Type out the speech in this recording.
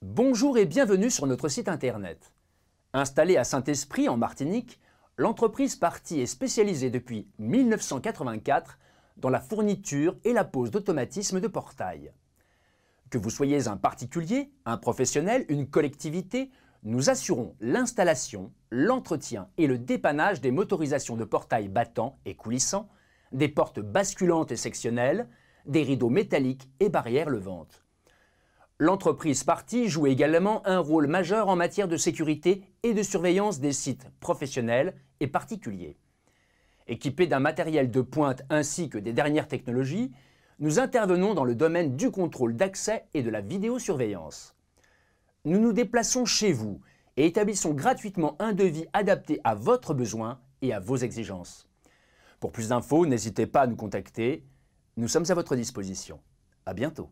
Bonjour et bienvenue sur notre site internet. Installée à Saint-Esprit en Martinique, l'entreprise Parti est spécialisée depuis 1984 dans la fourniture et la pose d'automatismes de portails. Que vous soyez un particulier, un professionnel, une collectivité, nous assurons l'installation, l'entretien et le dépannage des motorisations de portails battants et coulissants, des portes basculantes et sectionnelles, des rideaux métalliques et barrières levantes. L'entreprise partie joue également un rôle majeur en matière de sécurité et de surveillance des sites professionnels et particuliers. Équipés d'un matériel de pointe ainsi que des dernières technologies, nous intervenons dans le domaine du contrôle d'accès et de la vidéosurveillance. Nous nous déplaçons chez vous et établissons gratuitement un devis adapté à votre besoin et à vos exigences. Pour plus d'infos, n'hésitez pas à nous contacter. Nous sommes à votre disposition. À bientôt.